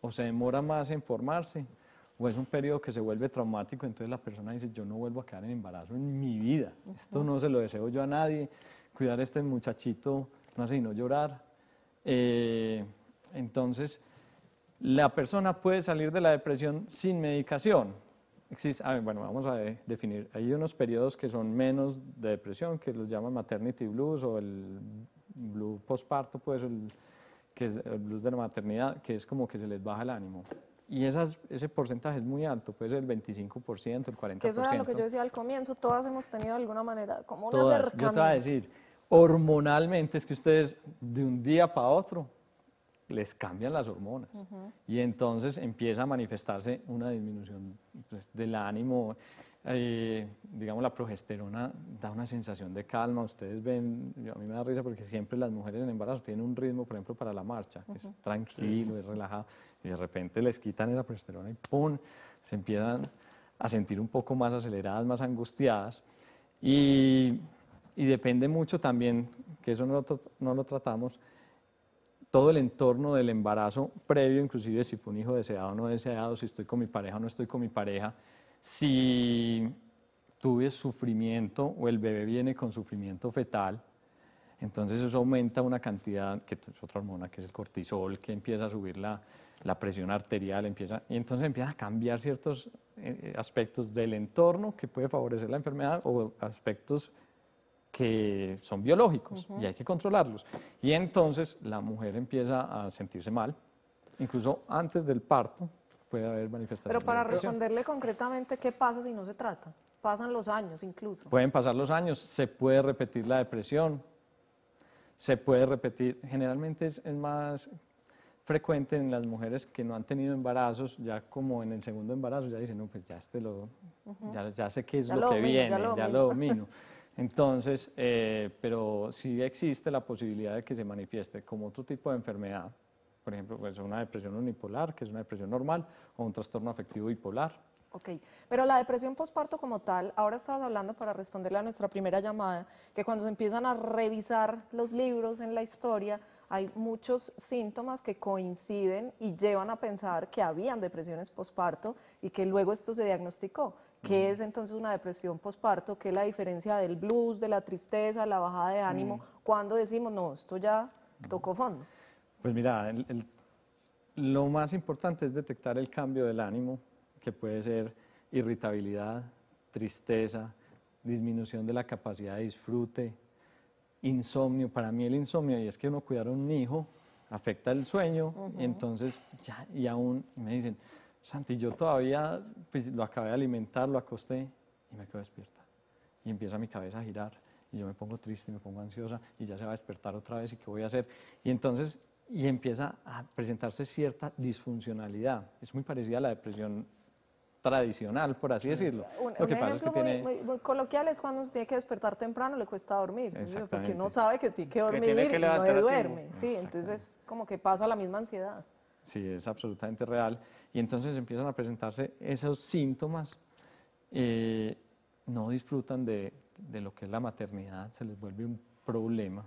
o se demora más en formarse o es un periodo que se vuelve traumático, entonces la persona dice, yo no vuelvo a quedar en embarazo en mi vida, esto no se lo deseo yo a nadie, cuidar a este muchachito no hace sino llorar. Eh, entonces, la persona puede salir de la depresión sin medicación, Existe, bueno, vamos a definir. Hay unos periodos que son menos de depresión, que los llaman maternity blues o el blues postparto, pues que es el blues de la maternidad, que es como que se les baja el ánimo. Y esas, ese porcentaje es muy alto, puede ser el 25%, el 40%. Que eso era lo que yo decía
al comienzo, todas hemos tenido de alguna manera como un todas, Yo te voy a
decir, hormonalmente es que ustedes de un día para otro les cambian las hormonas. Y entonces empieza a manifestarse una disminución pues, del ánimo. Eh, digamos, la progesterona da una sensación de calma. Ustedes ven, a mí me da risa porque siempre las mujeres en embarazo tienen un ritmo, por ejemplo, para la marcha, es tranquilo, es relajado, y de repente les quitan esa progesterona y ¡pum! se empiezan a sentir un poco más aceleradas, más angustiadas. Y, depende mucho también, que eso no no lo tratamos, todo el entorno del embarazo previo, inclusive si fue un hijo deseado o no deseado, si estoy con mi pareja o no estoy con mi pareja, si tuve sufrimiento o el bebé viene con sufrimiento fetal, entonces eso aumenta una cantidad, que es otra hormona, que es el cortisol, que empieza a subir la, presión arterial, empieza, y entonces empiezan a cambiar ciertos eh, eh, aspectos del entorno que puede favorecer la enfermedad o aspectos que son biológicos y hay que controlarlos. Y entonces la mujer empieza a sentirse mal, incluso antes del parto puede haber manifestaciones. Pero para responderle
concretamente, ¿qué pasa si no se trata? Pasan los años incluso.
Pueden pasar los años, se puede repetir la depresión, se puede repetir, generalmente es, más frecuente en las mujeres que no han tenido embarazos, ya como en el segundo embarazo, ya dicen, no, pues ya, este lo, ya, sé qué es lo, que viene, ya Lo domino. Entonces, eh, pero sí existe la posibilidad de que se manifieste como otro tipo de enfermedad, por ejemplo, pues una depresión unipolar, que es una depresión normal, o un trastorno afectivo bipolar.
Ok, pero la depresión postparto como tal, ahora estabas hablando para responderle a nuestra primera llamada, que cuando se empiezan a revisar los libros en la historia, hay muchos síntomas que coinciden y llevan a pensar que habían depresiones postparto y que luego esto se diagnosticó. ¿Qué es entonces una depresión posparto? ¿Qué es la diferencia del blues, de la tristeza, la bajada de ánimo? ¿Cuándo decimos, no, esto ya tocó fondo?
Pues mira, lo más importante es detectar el cambio del ánimo, que puede ser irritabilidad, tristeza, disminución de la capacidad de disfrute, insomnio. Para mí el insomnio, y es que uno cuidar a un hijo afecta el sueño, y entonces ya, y aún me dicen, Santi, yo todavía pues, lo acabé de alimentar, lo acosté y me quedo despierta. Y empieza mi cabeza a girar y yo me pongo triste, me pongo ansiosa y ya se va a despertar otra vez y qué voy a hacer. Y entonces y empieza a presentarse cierta disfuncionalidad. Es muy parecida a la depresión tradicional, por así decirlo. Lo que pasa es que tiene...
muy, coloquial es cuando uno tiene que despertar temprano, le cuesta dormir, porque no sabe que tiene que dormir que y no duerme. Sí, entonces como que pasa la misma ansiedad.
Sí, es absolutamente real. Y entonces empiezan a presentarse esos síntomas. Eh, no disfrutan de, de, lo que es la maternidad, se les vuelve un problema.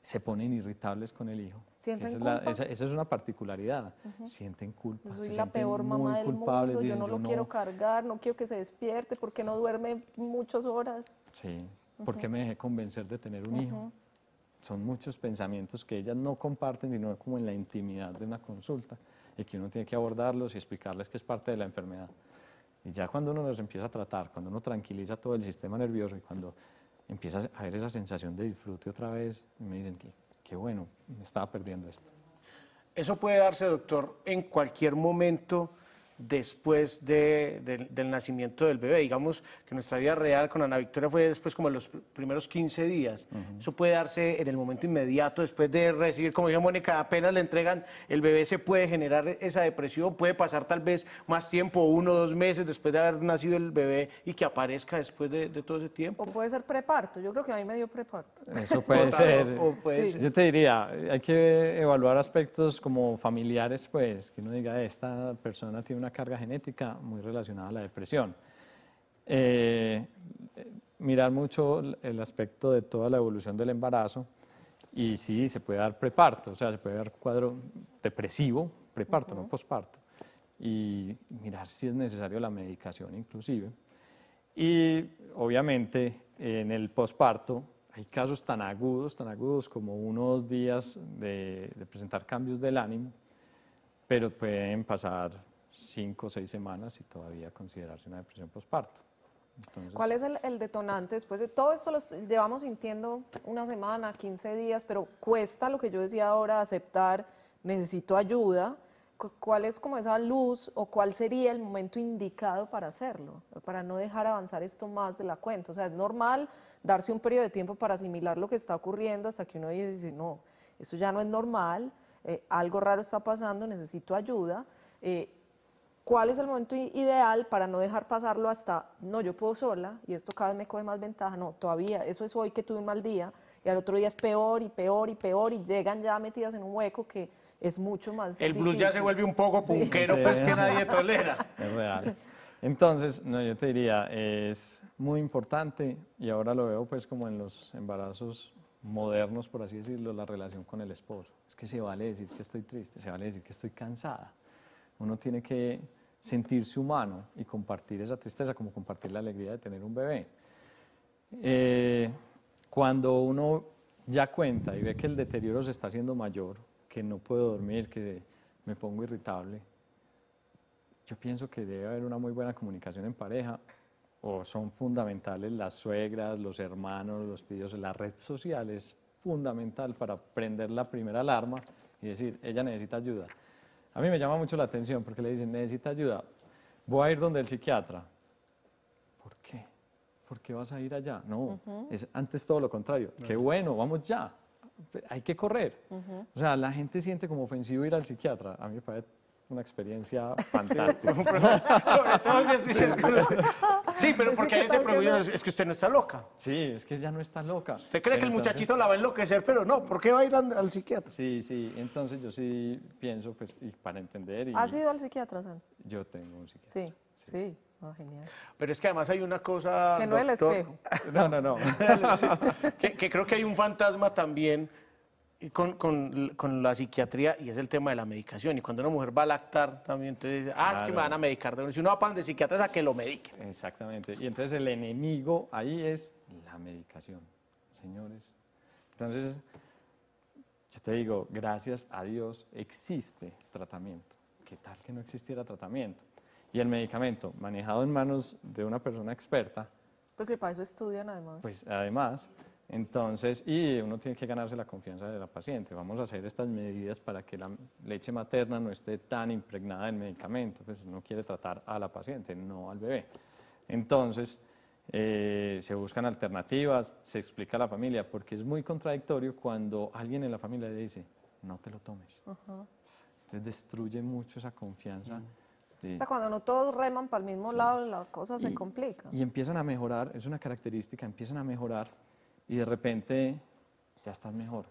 Se ponen irritables con el hijo. ¿Sienten esa, culpa? Es esa, Es una particularidad. Sienten culpa. soy la peor mamá del mundo, yo no lo quiero
cargar, no quiero que se despierte, porque no duerme muchas horas.
Sí, porque qué me dejé convencer de tener un hijo son muchos pensamientos que ellas no comparten, sino como en la intimidad de una consulta, y que uno tiene que abordarlos y explicarles que es parte de la enfermedad. Y ya cuando uno los empieza a tratar, cuando uno tranquiliza todo el sistema nervioso y cuando empieza a ver esa sensación de disfrute otra vez, me dicen que, que bueno, me estaba perdiendo esto.
Eso puede darse, doctor, en cualquier momento después del nacimiento del bebé. Digamos que nuestra vida real con Ana Victoria fue después como en los primeros 15 días. Eso puede darse en el momento inmediato, después de recibir, como dijo Mónica, apenas le entregan el bebé, se puede generar esa depresión, puede pasar tal vez más tiempo, uno o dos meses después de haber nacido el bebé y que aparezca después de, todo ese tiempo.
O puede ser preparto, yo creo que a mí me dio
preparto. Eso puede, ser. Yo
te diría, hay que evaluar aspectos como familiares, pues, que uno diga, esta persona tiene una carga genética muy relacionada a la depresión. Eh, mirar mucho el aspecto de toda la evolución del embarazo y si se puede dar preparto, o sea, se puede dar cuadro depresivo, preparto, no posparto, y mirar si es necesario la medicación inclusive. Y obviamente en el posparto hay casos tan agudos, tan agudos como unos días de, de presentar cambios del ánimo, pero pueden pasar cinco o seis semanas y todavía considerarse una depresión postparto. ¿Cuál
es el, detonante después de todo esto? Lo llevamos sintiendo una semana, 15 días, pero cuesta lo que yo decía ahora, aceptar, necesito ayuda. ¿Cuál es como esa luz o cuál sería el momento indicado para hacerlo, para no dejar avanzar esto más de la cuenta? O sea, es normal darse un periodo de tiempo para asimilar lo que está ocurriendo hasta que uno dice, no, eso ya no es normal, eh, algo raro está pasando, necesito ayuda. Eh, ¿Cuál es el momento ideal para no dejar pasarlo hasta, no, yo puedo sola y esto cada vez me coge más ventaja? No, todavía, eso es hoy que tuve un mal día y al otro día es peor y peor y peor y llegan ya metidas en un hueco que es mucho
más. El blues ya se vuelve
un poco punquero, pues que nadie tolera. Es real. Entonces, no, yo te diría, es muy importante y ahora lo veo pues como en los embarazos modernos, por así decirlo, la relación con el esposo. Es que se vale decir que estoy triste, se vale decir que estoy cansada. Uno tiene que sentirse humano y compartir esa tristeza como compartir la alegría de tener un bebé. Eh, cuando uno ya cuenta y ve que el deterioro se está haciendo mayor, que no puedo dormir, que me pongo irritable, yo pienso que debe haber una muy buena comunicación en pareja o son fundamentales las suegras, los hermanos, los tíos, la red social es fundamental para prender la primera alarma y decir, ella necesita ayuda. A mí me llama mucho la atención porque le dicen, necesita ayuda, voy a ir donde el psiquiatra. ¿Por qué? ¿Por qué vas a ir allá? No, es antes todo lo contrario. Qué bueno, vamos ya. Hay que correr. O sea, la gente siente como ofensivo ir al psiquiatra. A mí me parece una experiencia fantástica. Sí, pero porque ahí se es que usted no está loca. Sí, es que ya no está loca. ¿Usted cree que el muchachito la va a enloquecer? Pero no, ¿por qué va a ir al, psiquiatra? Sí, sí, entonces yo sí pienso, pues, para entender... Y... ¿Has
ido al psiquiatra, San?
Yo tengo un psiquiatra.
Sí, sí. Oh,
genial. Pero es que además hay una cosa... Que no el espejo. No, no, no. que creo que hay un fantasma también con, con, con, la psiquiatría y es el tema de la medicación. Y cuando una mujer va a lactar también, entonces, ah, es que me van a medicar. Si uno va para de psiquiatra, es a que lo
mediquen. Exactamente. Y entonces el enemigo ahí es la medicación, señores. Entonces, yo te digo, gracias a Dios existe tratamiento. ¿Qué tal que no existiera tratamiento? Y el medicamento, manejado en manos de una persona experta.
Pues que para eso estudian además. Pues
además. Entonces, y uno tiene que ganarse la confianza de la paciente. Vamos a hacer estas medidas para que la leche materna no esté tan impregnada en medicamento. Pues uno quiere tratar a la paciente, no al bebé. Entonces, eh, se buscan alternativas, se explica a la familia, porque es muy contradictorio cuando alguien en la familia le dice, no te lo tomes.
Entonces
destruye mucho esa confianza. Mm. O sea,
cuando no todos reman para el mismo lado, la cosa se complica. Y
empiezan a mejorar, es una característica, empiezan a mejorar y de repente ya estás mejor,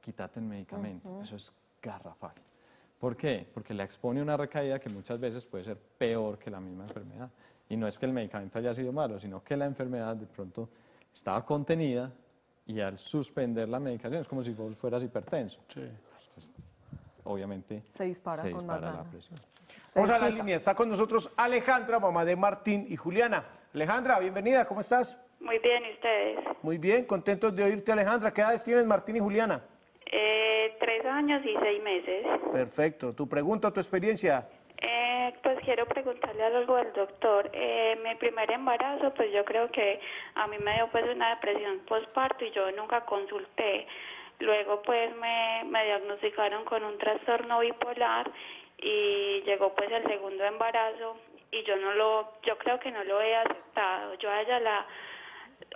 quítate el medicamento. Eso es garrafal. ¿Por qué? Porque le expone una recaída que muchas veces puede ser peor que la misma enfermedad. Y no es que el medicamento haya sido malo, sino que la enfermedad de pronto estaba contenida y al suspender la medicación es como si vos fueras hipertenso. Sí. Pues, obviamente se dispara, con más la presión.
Vamos a la línea. Está con nosotros Alejandra, mamá de Martín y Juliana. Alejandra, bienvenida, ¿cómo estás? Muy bien, ¿y ustedes? Muy bien, contentos de oírte, Alejandra. ¿Qué edades tienes, Martín y Juliana?
Eh, tres años y seis meses.
Perfecto. ¿Tu pregunta, tu experiencia?
Eh, pues quiero preguntarle algo al doctor. Eh, mi primer embarazo, pues yo creo que a mí me dio pues una depresión postparto y yo nunca consulté. Luego pues me, diagnosticaron con un trastorno bipolar y llegó pues el segundo embarazo y yo no lo, yo creo que no lo he aceptado. Yo a la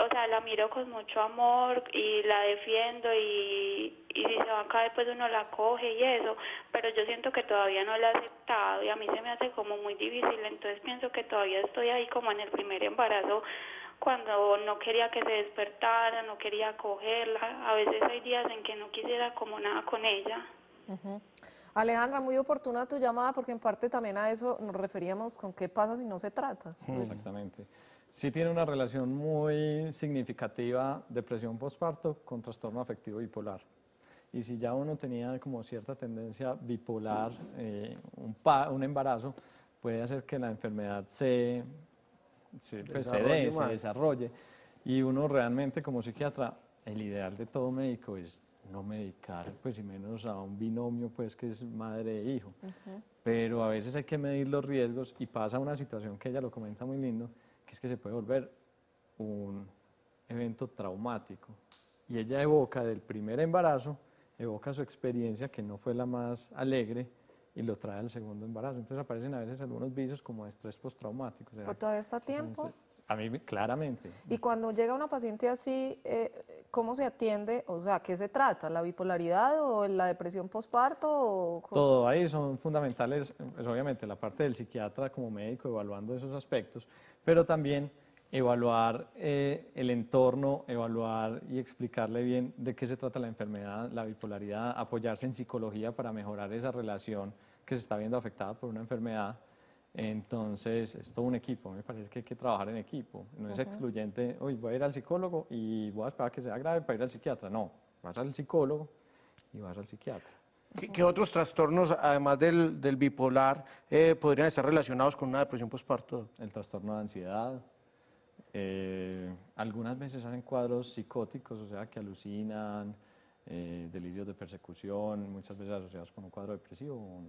o sea, la miro con mucho amor y la defiendo y, y si se va a caer, pues uno la coge y eso, pero yo siento que todavía no la he aceptado y a mí se me hace como muy difícil, entonces pienso que todavía estoy ahí como en el primer embarazo cuando no quería que se despertara, no quería cogerla, a veces hay días en que no quisiera como nada con ella.
Alejandra, muy oportuna tu llamada porque en parte también a eso nos referíamos con qué pasa si no se trata.
Exactamente sí tiene una relación muy significativa depresión postparto con trastorno afectivo bipolar. Y si ya uno tenía como cierta tendencia bipolar, eh, un, embarazo, puede hacer que la enfermedad se, se, desarrolle. Y uno realmente como psiquiatra, el ideal de todo médico es no medicar, pues y menos a un binomio, pues que es madre e hijo. Pero a veces hay que medir los riesgos y pasa una situación que ella lo comenta muy lindo, es que se puede volver un evento traumático. Y ella evoca del primer embarazo, evoca su experiencia que no fue la más alegre y lo trae al segundo embarazo. Entonces aparecen a veces algunos vicios como estrés postraumático. ¿Por todo
todavía este está tiempo?
A mí, claramente.
Y cuando llega una paciente así, eh, ¿cómo se atiende? O sea, ¿qué se trata? ¿La bipolaridad o la depresión postparto? O
Todo ahí son fundamentales, pues obviamente la parte del psiquiatra como médico evaluando esos aspectos, pero también evaluar eh, el entorno, evaluar y explicarle bien de qué se trata la enfermedad, la bipolaridad, apoyarse en psicología para mejorar esa relación que se está viendo afectada por una enfermedad. Entonces, es todo un equipo, me parece que hay que trabajar en equipo, no es excluyente, hoy voy a ir al psicólogo y voy a esperar que sea grave para ir al psiquiatra, no, vas al psicólogo y vas al psiquiatra. ¿Qué, otros trastornos,
además del, del bipolar, eh, podrían estar relacionados con una depresión postparto?
El trastorno de ansiedad. Eh, algunas veces salen cuadros psicóticos, o sea, que alucinan, eh, delirios de persecución, muchas veces asociados con un cuadro depresivo.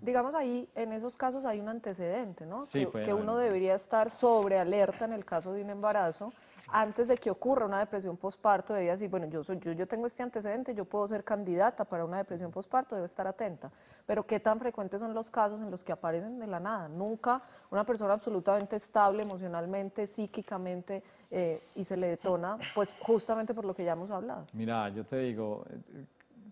Digamos ahí, en esos casos hay un antecedente, ¿no? Sí, que uno debería estar sobre alerta en el caso de un embarazo antes de que ocurra una depresión postparto, debía decir, bueno, yo, yo, tengo este antecedente, yo puedo ser candidata para una depresión postparto, debo estar atenta. Pero qué tan frecuentes son los casos en los que aparecen de la nada. Nunca una persona absolutamente estable emocionalmente, psíquicamente, eh, y se le detona, pues justamente por lo que ya hemos hablado.
Mira, yo te digo, eh,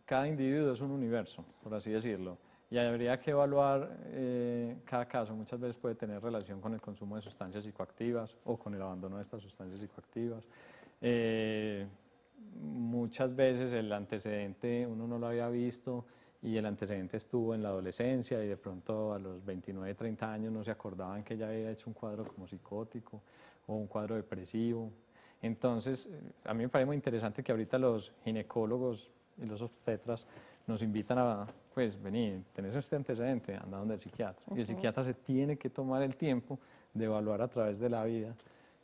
cada individuo es un universo, por así decirlo y habría que evaluar eh, cada caso. Muchas veces puede tener relación con el consumo de sustancias psicoactivas o con el abandono de estas sustancias psicoactivas. Eh, muchas veces el antecedente uno no lo había visto y el antecedente estuvo en la adolescencia y de pronto a los 29, 30 años no se acordaban que ya había hecho un cuadro como psicótico o un cuadro depresivo. Entonces, a mí me parece muy interesante que ahorita los ginecólogos y los obstetras nos invitan a pues vení, tenés este antecedente, anda donde el psiquiatra. Y el psiquiatra se tiene que tomar el tiempo de evaluar a través de la vida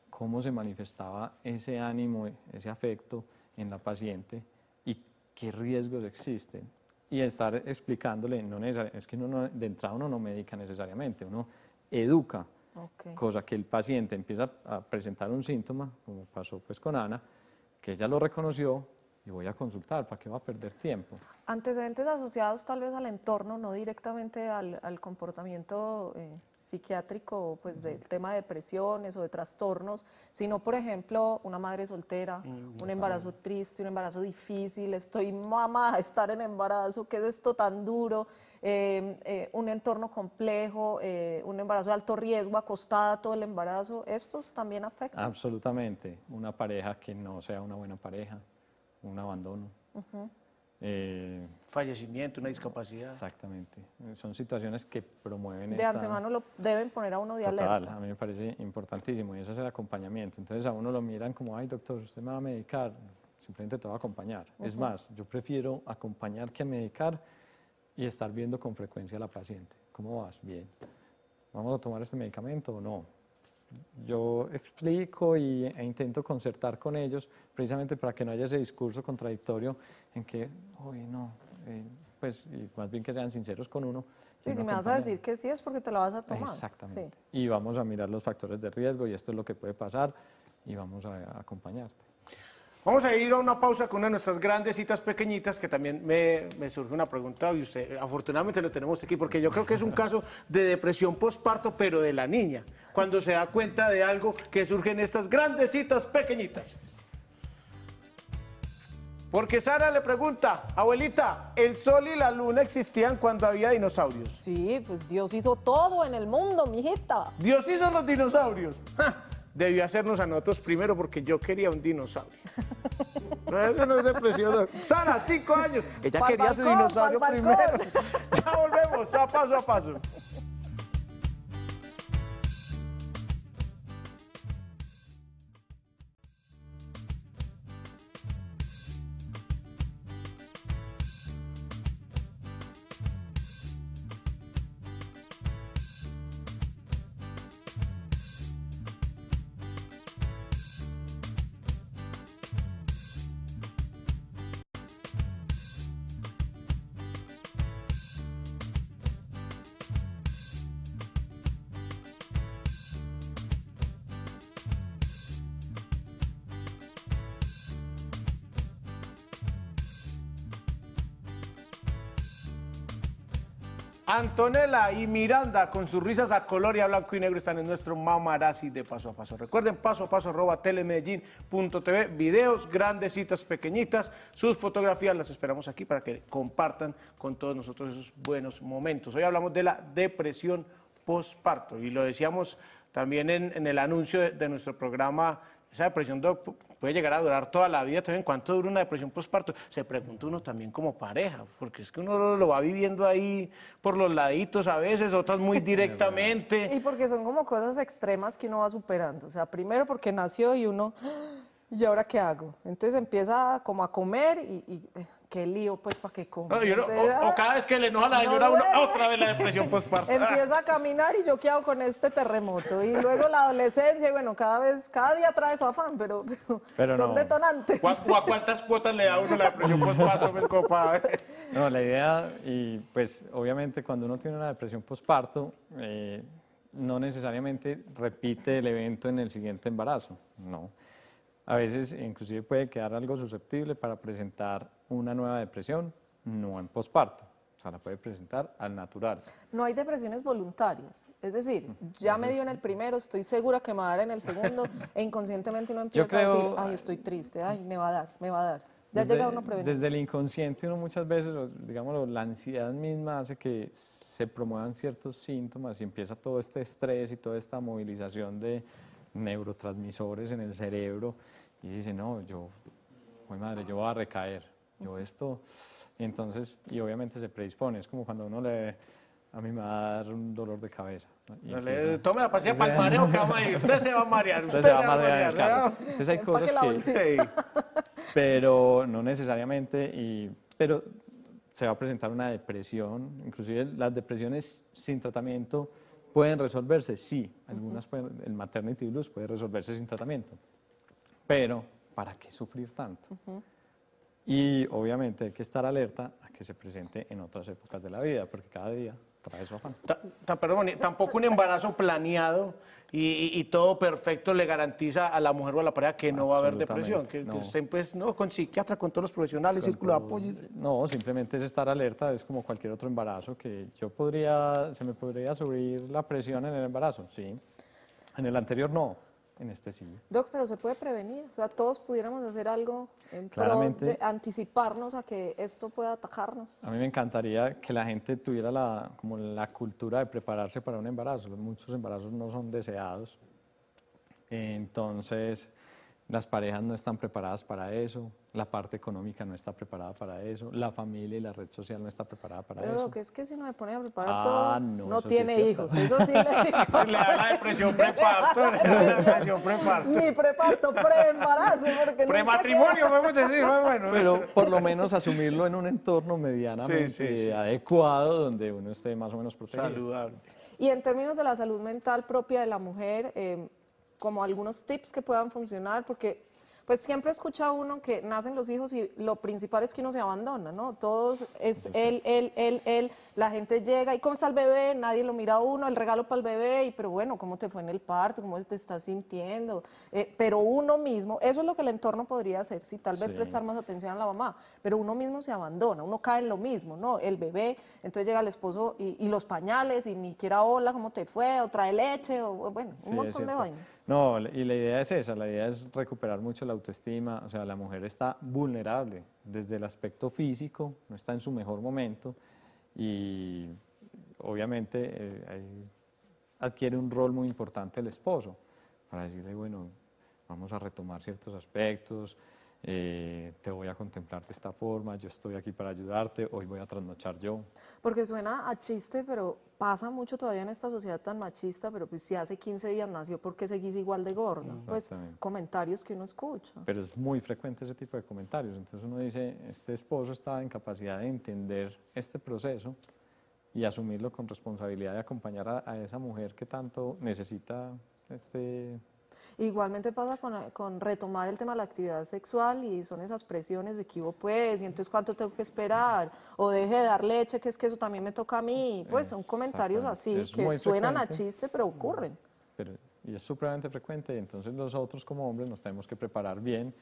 cómo se manifestaba ese ánimo, ese afecto en la paciente y qué riesgos existen. Y estar explicándole, no es que de entrada uno no medica necesariamente, uno educa, cosa que el paciente empieza a presentar un síntoma, como pasó pues con Ana, que ella lo reconoció, y voy a consultar, ¿para qué va a perder tiempo?
Antecedentes asociados tal vez al entorno, no directamente al, comportamiento eh, psiquiátrico, pues del tema de depresiones o de trastornos, sino por ejemplo una madre soltera, mm, un embarazo triste, un embarazo difícil, estoy mamá, estar en embarazo, ¿qué es esto tan duro? Eh, eh, un entorno complejo, un embarazo de alto riesgo, acostada todo el embarazo, ¿estos también afectan?
Absolutamente, una pareja que no sea una buena pareja un abandono. Eh, Fallecimiento, una discapacidad. Exactamente. Son situaciones que promueven... De antemano
lo deben poner a uno de alerta.
a mí me parece importantísimo y eso es el acompañamiento. Entonces a uno lo miran como, ay doctor, usted me va a medicar, simplemente te va a acompañar. Es más, yo prefiero acompañar que medicar y estar viendo con frecuencia a la paciente. ¿Cómo vas? Bien. ¿Vamos a tomar este medicamento o no? yo explico y, e intento concertar con ellos, precisamente para que no haya ese discurso contradictorio en que, uy, no, eh, pues, más bien que sean sinceros con uno. Sí, pues, si me vas a decir
que sí es porque te lo vas a tomar. Exactamente.
Y vamos a mirar los factores de riesgo y esto es lo que puede pasar y vamos a acompañarte. Vamos a ir a una
pausa con una de nuestras grandes citas pequeñitas que también me, surge una pregunta y afortunadamente lo tenemos aquí porque yo creo que es un caso de depresión postparto pero de la niña, cuando se da cuenta de algo que surge en estas grandes citas pequeñitas. Porque Sara le pregunta, abuelita, ¿el sol y la luna existían cuando había dinosaurios? Sí, pues Dios hizo todo en el mundo, mijita. Dios hizo los dinosaurios debió hacernos a nosotros primero porque yo quería un dinosaurio. eso no es depresión. Sara, cinco años. Ella quería su dinosaurio primero. Ya volvemos, a paso a paso. Antonella y Miranda con sus risas a color y a blanco y negro están en nuestro mamarazzi de paso a paso. Recuerden, paso a paso arroba telemedellín.tv, videos, grandes citas pequeñitas, sus fotografías las esperamos aquí para que compartan con todos nosotros esos buenos momentos. Hoy hablamos de la depresión postparto y lo decíamos también en, el anuncio de nuestro programa esa depresión puede llegar a durar toda la vida también. ¿Cuánto dura una depresión postparto? Se pregunta uno también como pareja, porque es que uno lo va viviendo ahí por los laditos a veces, otras muy directamente.
y porque son como cosas extremas que uno va superando. O sea, primero porque nació y uno, ah, ¿y ahora qué hago? Entonces empieza como a comer y eh, qué lío, pues, para qué coma. o,
cada vez que le enoja a la señora, otra vez la depresión postparto. Empieza
a caminar y yo quedo con este terremoto. Y luego la adolescencia, y bueno, cada vez, cada día trae su afán, pero, son detonantes.
cuántas cuotas le da uno la depresión postparto, pues, compadre? No, la idea, y pues, obviamente, cuando uno tiene una depresión postparto, eh, no necesariamente repite el evento en el siguiente embarazo, no a veces inclusive puede quedar algo susceptible para presentar una nueva depresión, no en posparto. O sea, la puede presentar al natural.
No hay depresiones voluntarias. Es decir, mm, ya me dio en el primero, estoy segura que me va a dar en el segundo, e inconscientemente uno empieza a decir, ay, estoy triste, ay, me va a dar, me va a dar.
Ya desde, llega uno prevenido. Desde el inconsciente uno muchas veces, digámoslo, la ansiedad misma hace que se promuevan ciertos síntomas y empieza todo este estrés y toda esta movilización de neurotransmisores en el cerebro y dice, no, yo, voy madre, yo voy a recaer, yo esto, entonces, y obviamente se predispone, es como cuando uno le, a mí me va un dolor de cabeza. tome la pasilla para el mareo, a ir, usted se va a marear, usted, se va a marear, claro. Entonces hay cosas que, pero no necesariamente, y, pero se va a presentar una depresión, inclusive las depresiones sin tratamiento, ¿Pueden resolverse? Sí, algunas el maternity blues puede resolverse sin tratamiento, pero ¿para qué sufrir tanto? Y obviamente hay que estar alerta a que se presente en otras épocas de la vida, porque cada día
tampoco un embarazo planeado y, todo perfecto le garantiza a la mujer o a la pareja que no va a haber depresión. Que, no.
pues, no, con psiquiatra, con todos los profesionales, círculo de apoyo. No, simplemente es estar alerta, es como cualquier otro embarazo, que yo podría, se me podría subir la presión en el embarazo, sí. En el anterior no, en este siglo.
Doc, pero se puede prevenir, o sea, todos pudiéramos hacer algo en anticiparnos a que esto pueda atacarnos.
A mí me encantaría que la gente tuviera la, como la cultura de prepararse para un embarazo. Muchos embarazos no son deseados. Entonces, las parejas no están preparadas para eso, la parte económica no está preparada para eso, la familia y la red social no está preparada para eso. Pero
que es que si uno me pone a preparar ah, todo,
no, tiene hijos. Eso sí le le da la depresión
preparto, le
da
preparto. Ni preparto, preembarazo. Prematrimonio, podemos decir.
Bueno. Pero por lo menos asumirlo en un entorno medianamente adecuado donde uno esté más o menos protegido. Saludable.
Y en términos de la salud mental propia de la mujer, eh, como algunos tips que puedan funcionar, porque pues siempre escucha uno que nacen los hijos y lo principal es que uno se abandona, ¿no? Todos es él, él, él, él, la gente llega y cómo está el bebé, nadie lo mira a uno, el regalo para el bebé, y pero bueno, ¿cómo te fue en el parto? ¿Cómo te estás sintiendo? Eh, pero uno mismo, eso es lo que el entorno podría hacer, si sí, tal vez prestar más atención a la mamá, pero uno mismo se abandona, uno cae en lo mismo, ¿no? El bebé, entonces llega el esposo y, los pañales y ni siquiera hola, ¿cómo te fue? O trae leche, o bueno, un montón de vainas.
No, y la idea es esa, la idea es recuperar mucho la autoestima, o sea, la mujer está vulnerable desde el aspecto físico, no está en su mejor momento y obviamente eh, adquiere un rol muy importante el esposo para decirle, bueno, vamos a retomar ciertos aspectos, eh, te voy a contemplar de esta forma, yo estoy aquí para ayudarte, hoy voy a trasnochar yo.
Porque suena a chiste, pero pasa mucho todavía en esta sociedad tan machista, pero pues si hace 15 días nació, ¿por qué seguís igual de gorda? Pues comentarios que uno escucha.
Pero es muy frecuente ese tipo de comentarios, entonces uno dice, este esposo está en capacidad de entender este proceso y asumirlo con responsabilidad de acompañar a esa mujer que tanto necesita este
Igualmente pasa con, con, retomar el tema de la actividad sexual y son esas presiones de que hubo oh, pues, y entonces cuánto tengo que esperar, o deje de dar leche, que es que eso también me toca a mí. Pues son comentarios así que suenan a chiste, pero ocurren.
y es supremamente frecuente, entonces nosotros como hombres nos tenemos que preparar bien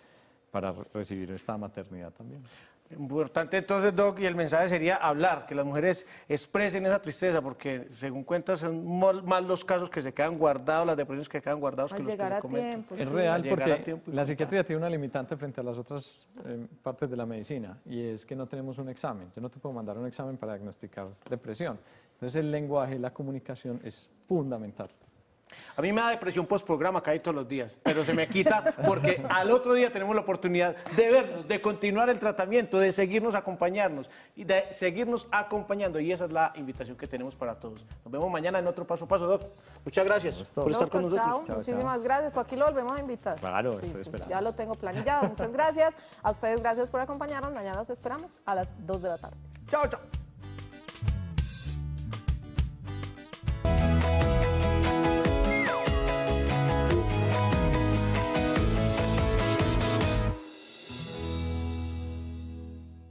para recibir esta maternidad también.
Importante entonces, Doc, y el mensaje sería hablar, que las mujeres expresen esa tristeza, porque según cuentas son más los casos que se quedan guardados, las depresiones que quedan guardados. que los a tiempo. Es real, porque
la psiquiatría tiene una limitante frente a las otras em, partes de la medicina, y es que no tenemos un examen. Yo no te puedo mandar un examen para diagnosticar depresión. Entonces el lenguaje y la comunicación es fundamental.
A mí me da depresión post-programa, caí todos los días, pero se me quita porque al otro día tenemos la oportunidad de vernos, de continuar el tratamiento, de seguirnos acompañarnos y de seguirnos acompañando. Y esa es la invitación que tenemos para todos. Nos vemos mañana en otro paso a paso, Doc. Muchas gracias por estar con nosotros. Muchísimas
gracias. Pues aquí lo volvemos a invitar. Claro, estoy Ya lo tengo planillado. Muchas gracias. A ustedes, gracias por acompañarnos. Mañana nos esperamos a las 2 de la tarde.
Chao, chao.